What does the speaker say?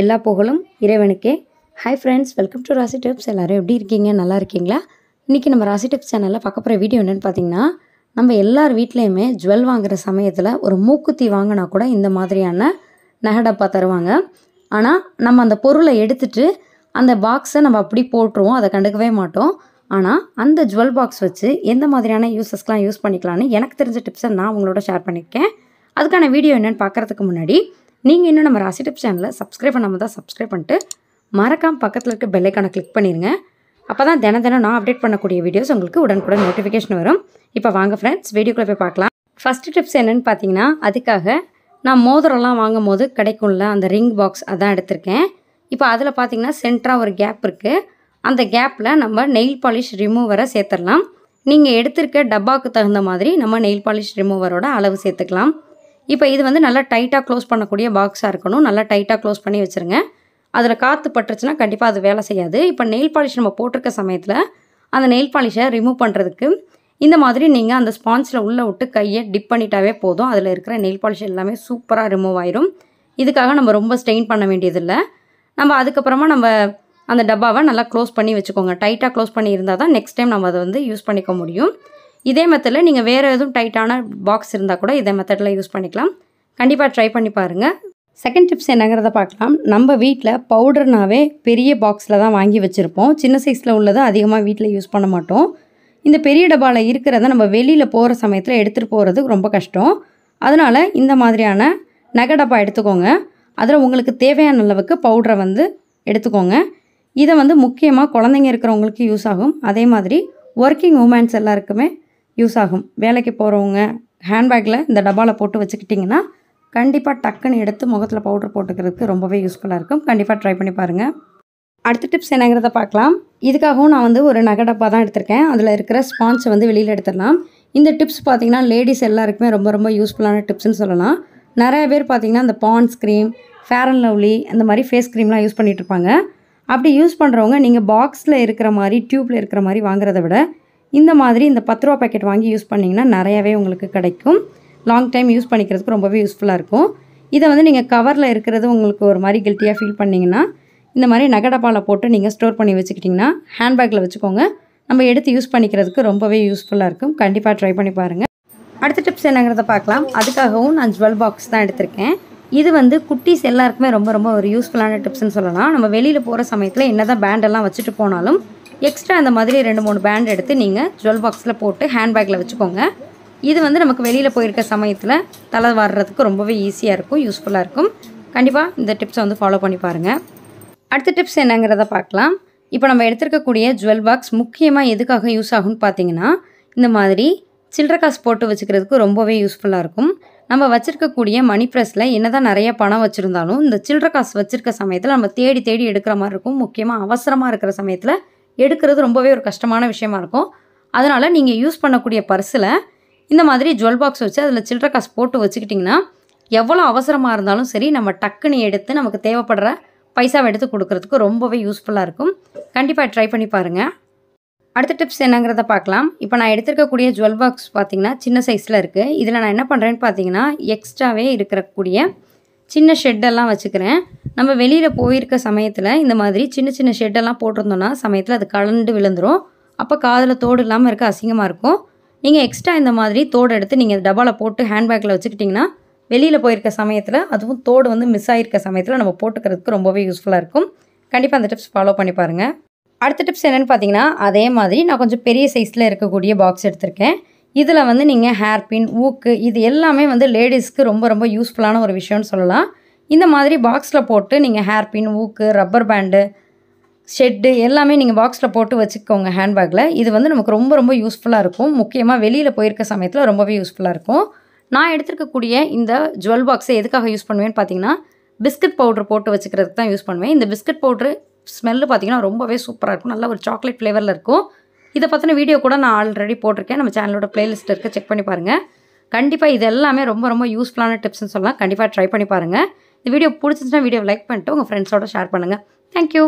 எல்லா புகழும் இறைவனுக்கே hi friends welcome to Rasi tips எல்லோரும் எப்படி இருக்கீங்க நல்லா இருக்கீங்களா இன்றைக்கி நம்ம ராசி டிப்ஸ் சேனலில் பார்க்க போகிற வீடியோ என்னென்னு பார்த்தீங்கன்னா நம்ம எல்லார் வீட்லேயுமே ஜுவல் வாங்குகிற சமயத்தில் ஒரு மூக்குத்தி வாங்கினா கூட இந்த மாதிரியான நகடப்பா தருவாங்க ஆனால் நம்ம அந்த பொருளை எடுத்துட்டு அந்த பாக்ஸை நம்ம அப்படி போட்டுருவோம் அதை கண்டுக்கவே மாட்டோம் ஆனால் அந்த ஜுவல் பாக்ஸ் வச்சு எந்த மாதிரியான யூசஸ்க்கெலாம் யூஸ் பண்ணிக்கலான்னு எனக்கு தெரிஞ்ச டிப்ஸை நான் உங்களோட ஷேர் பண்ணியிருக்கேன் அதுக்கான வீடியோ என்னென்னு பார்க்குறதுக்கு முன்னாடி நீங்கள் இன்னும் நம்ம ராசிடப் டிப்ஸ் சேனலை சப்ஸ்கிரைப் பண்ணாமல் தான் சப்ஸ்கிரைப் பண்ணிட்டு மறக்காமல் பக்கத்தில் இருக்க பெல்லைக்கான கிளிக் பண்ணிடுங்க அப்போ தான் தினம் தினம் நான் அப்டேட் பண்ணக்கூடிய வீடியோஸ் உங்களுக்கு உடனுக்குடன் நோட்டிஃபிகேஷன் வரும் இப்போ வாங்க ஃப்ரெண்ட்ஸ் வீடியோக்குள்ளே போய் பார்க்கலாம் ஃபஸ்ட்டு டிப்ஸ் என்னென்னு பார்த்தீங்கன்னா அதுக்காக நான் மோதிரம்லாம் வாங்கும் போது கிடைக்கும்ல அந்த ரிங் பாக்ஸ் அதான் எடுத்திருக்கேன் இப்போ அதில் பார்த்தீங்கன்னா சென்ட்ராக ஒரு கேப் இருக்குது அந்த கேப்பில் நம்ம நெயில் பாலிஷ் ரிமூவரை சேர்த்துடலாம் நீங்கள் எடுத்திருக்க டப்பாவுக்கு தகுந்த மாதிரி நம்ம நெயில் பாலிஷ் ரிமூவரோட அளவு சேர்த்துக்கலாம் இப்போ இது வந்து நல்லா டைட்டாக க்ளோஸ் பண்ணக்கூடிய பாக்ஸாக இருக்கணும் நல்லா டைட்டாக க்ளோஸ் பண்ணி வச்சுருங்க அதில் காற்று பட்டுருச்சுன்னா கண்டிப்பாக அது வேலை செய்யாது இப்போ நெயில் பாலிஷ் நம்ம போட்டிருக்க சமயத்தில் அந்த நெயில் பாலிஷை ரிமூவ் பண்ணுறதுக்கு இந்த மாதிரி நீங்கள் அந்த ஸ்பான்ஸில் உள்ளே விட்டு கையை டிப் பண்ணிட்டாவே போதும் அதில் இருக்கிற நெயில் பாலிஷ் எல்லாமே சூப்பராக ரிமூவ் ஆயிரும் இதுக்காக நம்ம ரொம்ப ஸ்டெயின் பண்ண வேண்டியதில்லை நம்ம அதுக்கப்புறமா நம்ம அந்த டப்பாவை நல்லா க்ளோஸ் பண்ணி வச்சுக்கோங்க டைட்டாக க்ளோஸ் பண்ணி இருந்தால் தான் நெக்ஸ்ட் டைம் நம்ம அதை வந்து யூஸ் பண்ணிக்க முடியும் இதே மெத்தடில் நீங்கள் வேறு எதுவும் டைட்டான பாக்ஸ் இருந்தால் கூட இதே மெத்தடில் யூஸ் பண்ணிக்கலாம் கண்டிப்பாக ட்ரை பண்ணி பாருங்கள் செகண்ட் டிப்ஸ் என்னங்கிறத பார்க்கலாம் நம்ம வீட்டில் பவுடர்னாவே பெரிய பாக்ஸில் தான் வாங்கி வச்சுருப்போம் சின்ன சைஸில் உள்ளதை அதிகமாக வீட்டில் யூஸ் பண்ண மாட்டோம் இந்த பெரிய டப்பாவில் இருக்கிறத நம்ம வெளியில் போகிற சமயத்தில் எடுத்துகிட்டு போகிறது ரொம்ப கஷ்டம் அதனால் இந்த மாதிரியான நகை டப்பா எடுத்துக்கோங்க அதில் உங்களுக்கு தேவையான அளவுக்கு பவுடரை வந்து எடுத்துக்கோங்க இதை வந்து முக்கியமாக குழந்தைங்க இருக்கிறவங்களுக்கு யூஸ் ஆகும் அதே மாதிரி ஒர்க்கிங் உமன்ஸ் எல்லாருக்குமே யூஸ் ஆகும் வேலைக்கு போகிறவங்க ஹேண்ட்பேக்கில் இந்த டப்பாவில் போட்டு வச்சுக்கிட்டிங்கன்னா கண்டிப்பாக டக்குன்னு எடுத்து முகத்தில் பவுடர் போட்டுக்கிறதுக்கு ரொம்பவே யூஸ்ஃபுல்லாக இருக்கும் கண்டிப்பாக ட்ரை பண்ணி பாருங்கள் அடுத்த டிப்ஸ் என்னங்கிறத பார்க்கலாம் இதுக்காகவும் நான் வந்து ஒரு நகை டப்பா தான் எடுத்திருக்கேன் அதில் இருக்கிற ஸ்பான்ஸை வந்து வெளியில் எடுத்துடலாம் இந்த டிப்ஸ் பார்த்திங்கன்னா லேடிஸ் எல்லாருக்குமே ரொம்ப ரொம்ப யூஸ்ஃபுல்லான டிப்ஸ்னு சொல்லலாம் நிறைய பேர் பார்த்திங்கன்னா அந்த Pond's cream Fair and Lovely அந்த மாதிரி ஃபேஸ் க்ரீம்லாம் யூஸ் பண்ணிகிட்ருப்பாங்க அப்படி யூஸ் பண்ணுறவங்க நீங்கள் பாக்ஸில் இருக்கிற மாதிரி டியூப்பில் இருக்கிற மாதிரி வாங்குறத விட இந்த மாதிரி இந்த பத்து ரூபா பேக்கெட் வாங்கி யூஸ் பண்ணிங்கன்னா நிறையாவே உங்களுக்கு கிடைக்கும் லாங் டைம் யூஸ் பண்ணிக்கிறதுக்கு ரொம்பவே யூஸ்ஃபுல்லாக இருக்கும் இதை வந்து நீங்கள் கவரில் இருக்கிறது உங்களுக்கு ஒரு மாதிரி கில்ட்டியாக ஃபீல் பண்ணிங்கன்னா இந்த மாதிரி நகடப்பாலை போட்டு நீங்கள் ஸ்டோர் பண்ணி வச்சுக்கிட்டிங்கன்னா ஹேண்ட்பேக்கில் வச்சுக்கோங்க நம்ம எடுத்து யூஸ் பண்ணிக்கிறதுக்கு ரொம்பவே யூஸ்ஃபுல்லாக இருக்கும் கண்டிப்பாக ட்ரை பண்ணி பாருங்கள் அடுத்த டிப்ஸ் என்னங்கிறத பார்க்கலாம் அதுக்காகவும் நான் ஜுவல் பாக்ஸ் தான் எடுத்திருக்கேன் இது வந்து குட்டிஸ் எல்லாருக்குமே ரொம்ப ரொம்ப ஒரு யூஸ்ஃபுல்லான டிப்ஸ்னு சொல்லலாம் நம்ம வெளியில் போகிற சமயத்தில் என்ன தான் பேண்டெல்லாம் வச்சுட்டு போனாலும் எக்ஸ்ட்ரா அந்த மாதிரி ரெண்டு மூணு பேண்ட் எடுத்து நீங்கள் ஜுவல் பாக்ஸில் போட்டு ஹேண்ட்பேக்கில் வச்சுக்கோங்க இது வந்து நமக்கு வெளியில் போயிருக்க சமயத்தில் தலை வர்றதுக்கு ரொம்பவே ஈஸியாக இருக்கும் யூஸ்ஃபுல்லாக இருக்கும் கண்டிப்பாக இந்த டிப்ஸை வந்து ஃபாலோ பண்ணி பாருங்கள் அடுத்த டிப்ஸ் என்னங்கிறத பார்க்கலாம் இப்போ நம்ம எடுத்துருக்கக்கூடிய ஜுவல் பாக்ஸ் முக்கியமாக எதுக்காக யூஸ் ஆகும்னு பார்த்தீங்கன்னா இந்த மாதிரி சில்லற காசு போட்டு வச்சுக்கிறதுக்கு ரொம்பவே யூஸ்ஃபுல்லாக இருக்கும் நம்ம வச்சுருக்கக்கூடிய மணி ப்ரெஸ்ஸில் என்ன தான் நிறைய பணம் வச்சுருந்தாலும் இந்த சில்லற காசு வச்சுருக்க சமயத்தில் நம்ம தேடி தேடி எடுக்கிற மாதிரி இருக்கும் முக்கியமாக அவசரமாக இருக்கிற சமயத்தில் எடுக்கிறது ரொம்பவே ஒரு கஷ்டமான விஷயமா இருக்கும் அதனால் நீங்கள் யூஸ் பண்ணக்கூடிய பர்ஸில் இந்த மாதிரி ஜுவல் பாக்ஸ் வச்சு அதில் சில்லற காசு போட்டு வச்சுக்கிட்டிங்கன்னா எவ்வளோ அவசரமாக இருந்தாலும் சரி நம்ம டக்குன்னு எடுத்து நமக்கு தேவைப்படுற பைசாவை எடுத்து கொடுக்கறதுக்கு ரொம்பவே யூஸ்ஃபுல்லாக இருக்கும் கண்டிப்பாக ட்ரை பண்ணி பாருங்கள் அடுத்த டிப்ஸ் என்னங்கிறத பார்க்கலாம் இப்போ நான் எடுத்திருக்கக்கூடிய ஜுவல் பாக்ஸ் பார்த்திங்கன்னா சின்ன சைஸில் இருக்குது இதில் நான் என்ன பண்ணுறேன்னு பார்த்தீங்கன்னா எக்ஸ்ட்ராவே இருக்கக்கூடிய சின்ன ஷெட்டெல்லாம் வச்சுக்கிறேன் நம்ம வெளியில் போயிருக்க சமயத்தில் இந்த மாதிரி சின்ன சின்ன ஷெட்டெல்லாம் போட்டிருந்தோன்னா சமயத்தில் அது கலண்டு விழுந்துடும் அப்போ காதில் தோடு இல்லாமல் இருக்க அசிங்கமாக இருக்கும் நீங்கள் எக்ஸ்ட்ரா இந்த மாதிரி தோடு எடுத்து நீங்கள் டபாவில் போட்டு ஹேண்ட்பேக்கில் வச்சுக்கிட்டிங்கன்னா வெளியில் போயிருக்க சமயத்தில் அதுவும் தோடு வந்து மிஸ் ஆகிருக்க சமயத்தில் நம்ம போட்டுக்கிறதுக்கு ரொம்பவே யூஸ்ஃபுல்லாக இருக்கும் கண்டிப்பாக அந்த டிப்ஸ் ஃபாலோ பண்ணி பாருங்கள் அடுத்த டிப்ஸ் என்னென்னு பார்த்தீங்கன்னா அதே மாதிரி நான் கொஞ்சம் பெரிய சைஸில் இருக்கக்கூடிய பாக்ஸ் எடுத்திருக்கேன் இதில் வந்து நீங்கள் ஹேர் பின் ஊக்கு இது எல்லாமே வந்து லேடிஸ்க்கு ரொம்ப ரொம்ப யூஸ்ஃபுல்லான ஒரு விஷயம்னு சொல்லலாம் இந்த மாதிரி பாக்ஸில் போட்டு நீங்கள் ஹேர் பின் ஊக்கு ரப்பர் பேண்டு ஷெட்டு எல்லாமே நீங்கள் பாக்ஸில் போட்டு வச்சுக்கோங்க ஹேண்ட்பேக்கில் இது வந்து நமக்கு ரொம்ப ரொம்ப யூஸ்ஃபுல்லாக இருக்கும் முக்கியமாக வெளியில் போயிருக்க சமயத்தில் ரொம்பவே யூஸ்ஃபுல்லாக இருக்கும் நான் எடுத்துருக்கக்கூடிய இந்த ஜுவல் பாக்ஸை எதுக்காக யூஸ் பண்ணுவேன்னு பார்த்தீங்கன்னா பிஸ்கட் பவுட்ரு போட்டு வச்சுக்கிறதுக்கு தான் யூஸ் பண்ணுவேன் இந்த பிஸ்கட் பவுட்ரு ஸ்மெல்லு பார்த்திங்கன்னா ரொம்பவே சூப்பராக இருக்கும் நல்ல ஒரு சாக்லேட் ஃப்ளேவரில் இருக்கும் இதை பற்றின வீடியோ கூட நான் ஆல்ரெடி போட்டிருக்கேன் நம்ம சேனலோட ப்ளேலிஸ்ட் இருக்க செக் பண்ணி பாருங்கள் கண்டிப்பாக இது எல்லாமே ரொம்ப ரொம்ப யூஸ்ஃபுல்லான டிப்ஸ்னு சொல்லலாம் கண்டிப்பாக ட்ரை பண்ணி பாருங்கள் இந்த வீடியோ பிடிச்சிச்சுன்னா வீடியோ லைக் பண்ணிட்டு உங்கள் ஃப்ரெண்ட்ஸோட ஷேர் பண்ணுங்கள் தேங்க்யூ